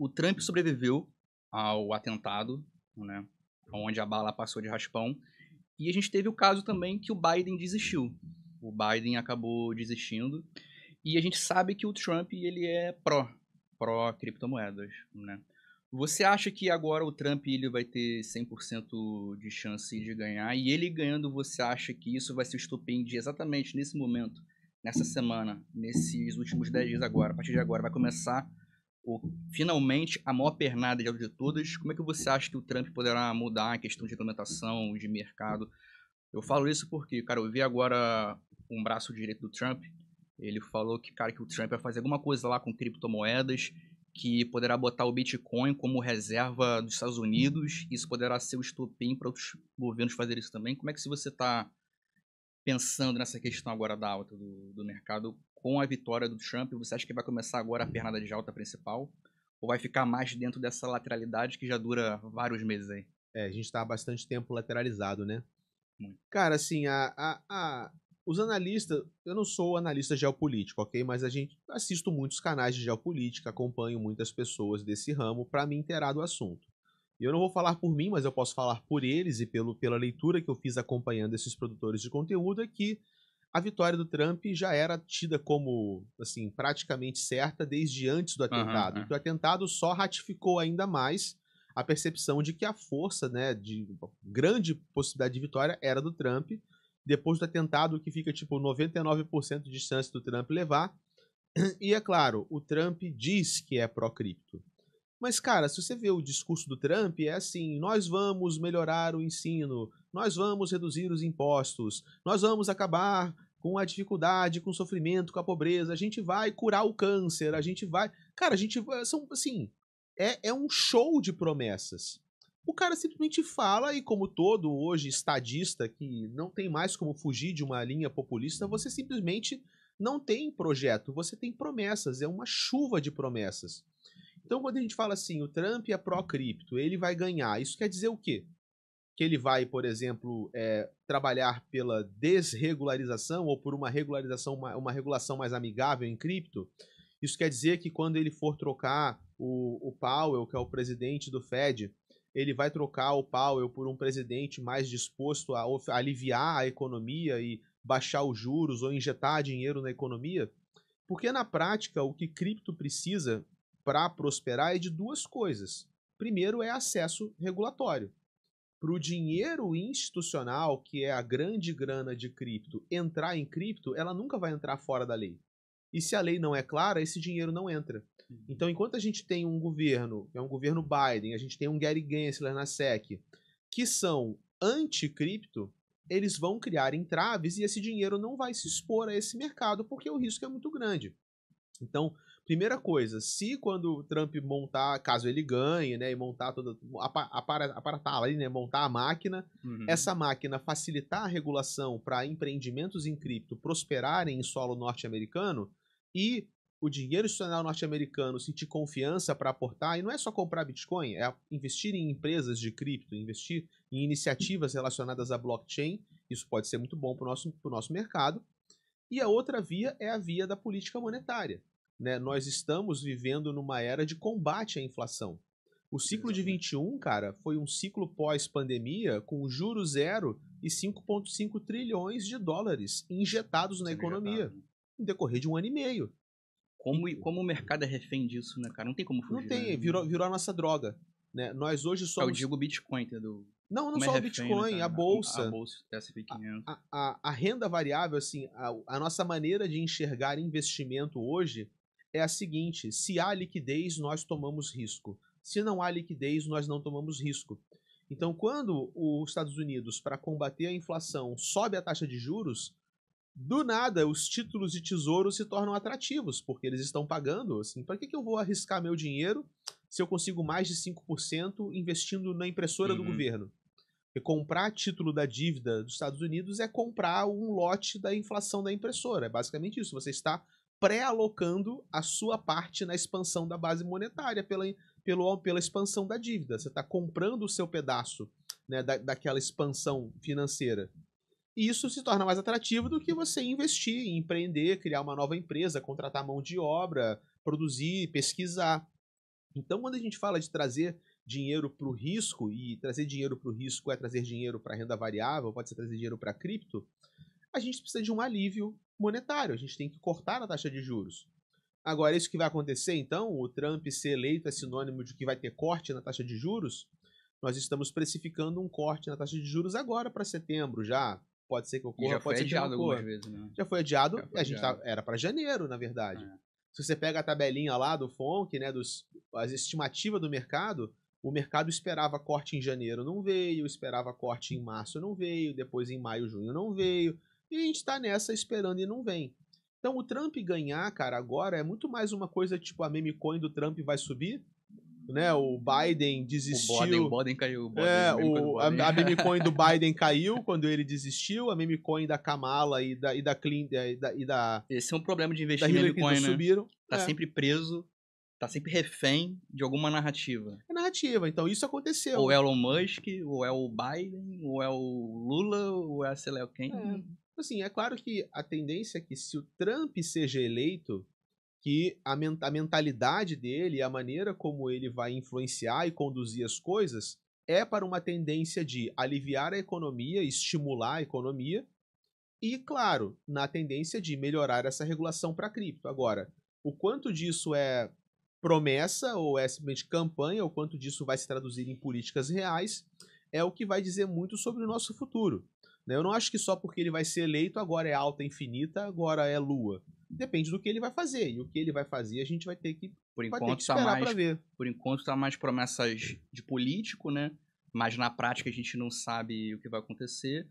o Trump sobreviveu ao atentado, né, onde a bala passou de raspão. E a gente teve o caso também que o Biden desistiu. O Biden acabou desistindo. E a gente sabe que o Trump ele é pró, pró criptomoedas, né? Você acha que agora o Trump ele vai ter 100% de chance de ganhar? E ele ganhando, você acha que isso vai se estupendir exatamente nesse momento, nessa semana, nesses últimos 10 dias agora? A partir de agora vai começar o, finalmente a maior pernada de todas. Como é que você acha que o Trump poderá mudar a questão de regulamentação, de mercado? Eu falo isso porque, cara, eu vi agora um braço direito do Trump. Ele falou que, cara, que o Trump vai fazer alguma coisa lá com criptomoedas, que poderá botar o Bitcoin como reserva dos Estados Unidos. Isso poderá ser o estopim para outros governos fazerem isso também. Como é que se você está pensando nessa questão agora da alta do, do mercado com a vitória do Trump, você acha que vai começar agora a pernada de alta principal? Ou vai ficar mais dentro dessa lateralidade que já dura vários meses aí? É, a gente está há bastante tempo lateralizado, né? Muito. Cara, assim, a, a, a, os analistas, eu não sou analista geopolítico, ok? Mas a gente assisto muitos canais de geopolítica, acompanho muitas pessoas desse ramo para me inteirar do assunto. E eu não vou falar por mim, mas eu posso falar por eles e pelo, pela leitura que eu fiz acompanhando esses produtores de conteúdo, é que a vitória do Trump já era tida como assim praticamente certa desde antes do atentado. Uhum, é. O atentado só ratificou ainda mais a percepção de que a força, né, de grande possibilidade de vitória era do Trump. Depois do atentado, que fica tipo 99% de chance do Trump levar. E é claro, o Trump diz que é pró-cripto. Mas, cara, se você vê o discurso do Trump, é assim: nós vamos melhorar o ensino, nós vamos reduzir os impostos, nós vamos acabar com a dificuldade, com o sofrimento, com a pobreza, a gente vai curar o câncer, a gente vai. Cara, a gente. São, assim, é, é um show de promessas. O cara simplesmente fala, e como todo hoje estadista, que não tem mais como fugir de uma linha populista, você simplesmente não tem projeto, você tem promessas, é uma chuva de promessas. Então, quando a gente fala assim, o Trump é pró-cripto, ele vai ganhar, isso quer dizer o quê? Que ele vai, por exemplo, é, trabalhar pela desregularização ou por uma regularização, uma, uma regulação mais amigável em cripto? Isso quer dizer que quando ele for trocar o, o Powell, que é o presidente do Fed, ele vai trocar o Powell por um presidente mais disposto a, a aliviar a economia e baixar os juros ou injetar dinheiro na economia? Porque na prática o que cripto precisa para prosperar é de duas coisas. Primeiro é acesso regulatório. Para o dinheiro institucional, que é a grande grana de cripto, entrar em cripto, ela nunca vai entrar fora da lei. E se a lei não é clara, esse dinheiro não entra. Uhum. Então, enquanto a gente tem um governo, é um governo Biden, a gente tem um Gary Gensler na SEC, que são anti-cripto, eles vão criar entraves e esse dinheiro não vai se expor a esse mercado, porque o risco é muito grande. Então, Primeira coisa, se quando o Trump montar, caso ele ganhe, né, e montar toda aparatar ali, né, montar a máquina, uhum. essa máquina facilitar a regulação para empreendimentos em cripto prosperarem em solo norte-americano e o dinheiro institucional norte-americano sentir confiança para aportar, e não é só comprar Bitcoin, é investir em empresas de cripto, investir em iniciativas relacionadas à blockchain, isso pode ser muito bom para o nosso, nosso mercado. E a outra via é a via da política monetária né, nós estamos vivendo numa era de combate à inflação. O ciclo de 21, cara, foi um ciclo pós-pandemia com juros zero e 5,5 trilhões de dólares injetados na é economia em decorrer de um ano e meio. Como, como o mercado é refém disso, né, cara? Não tem como fugir. Não tem, né? virou, virou a nossa droga. Né? Nós hoje é somos. Eu digo Bitcoin, entendeu? Não, não como é só é o refém, né, Bitcoin, né, a bolsa. A bolsa, SP500. A, a, a, renda variável, assim, a, a nossa maneira de enxergar investimento hoje é a seguinte: se há liquidez, nós tomamos risco. Se não há liquidez, nós não tomamos risco. Então, quando os Estados Unidos, para combater a inflação, sobe a taxa de juros, do nada os títulos de tesouro se tornam atrativos, porque eles estão pagando. Assim, para que, que eu vou arriscar meu dinheiro se eu consigo mais de 5% investindo na impressora uhum. do governo? Porque comprar título da dívida dos Estados Unidos é comprar um lote da inflação da impressora. É basicamente isso. Você está pré-alocando a sua parte na expansão da base monetária pela, pelo, pela expansão da dívida. Você está comprando o seu pedaço né, da, daquela expansão financeira. E isso se torna mais atrativo do que você investir, empreender, criar uma nova empresa, contratar mão de obra, produzir, pesquisar. Então, quando a gente fala de trazer dinheiro para o risco, e trazer dinheiro para o risco é trazer dinheiro para renda variável, pode ser trazer dinheiro para cripto, a gente precisa de um alívio monetário. A gente tem que cortar a taxa de juros. Agora, isso que vai acontecer, então, o Trump ser eleito é sinônimo de que vai ter corte na taxa de juros? Nós estamos precificando um corte na taxa de juros agora para setembro já. Pode ser que ocorra, pode ser que não ocorra. Vezes, né? Já foi adiado, já foi a gente tá, era para janeiro, na verdade. É. Se você pega a tabelinha lá do FONC, né, dos, as estimativas do mercado, o mercado esperava corte em janeiro, não veio, esperava corte em março, não veio, depois em maio, junho, não veio. E a gente está nessa esperando e não vem. Então o Trump ganhar, cara, agora é muito mais uma coisa tipo a meme coin do Trump vai subir, né? O Biden desistiu. O Biden caiu. O é, o, a, a meme coin do Biden caiu quando ele desistiu. A meme coin da Kamala e da e da Clinton é, e da, e da Esse é um problema de investir meme coin, né? Subiram. Tá é. sempre preso. Tá sempre refém de alguma narrativa. É narrativa, então isso aconteceu. Ou é o Elon Musk, ou é o Biden, ou é o Lula, ou é sei lá quem. É. Assim, é claro que a tendência é que se o Trump seja eleito, que a, men a mentalidade dele, a maneira como ele vai influenciar e conduzir as coisas, é para uma tendência de aliviar a economia, estimular a economia, e, claro, na tendência de melhorar essa regulação para cripto. Agora, o quanto disso é promessa ou é simplesmente campanha, o quanto disso vai se traduzir em políticas reais, é o que vai dizer muito sobre o nosso futuro. Né? Eu não acho que só porque ele vai ser eleito agora é alta é infinita, agora é lua. Depende do que ele vai fazer. E o que ele vai fazer a gente vai ter que, por enquanto, que tá esperar tá mais, pra ver. Por enquanto tá mais promessas de político, né? Mas na prática a gente não sabe o que vai acontecer.